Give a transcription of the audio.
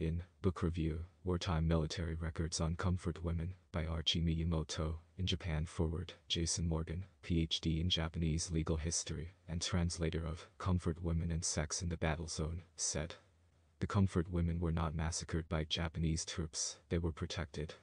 in Book Review, Wartime Military Records on Comfort Women by Archie Miyamoto, in Japan Forward, Jason Morgan, PhD in Japanese Legal History and translator of Comfort Women and Sex in the Battle Zone, said, The Comfort Women were not massacred by Japanese troops, they were protected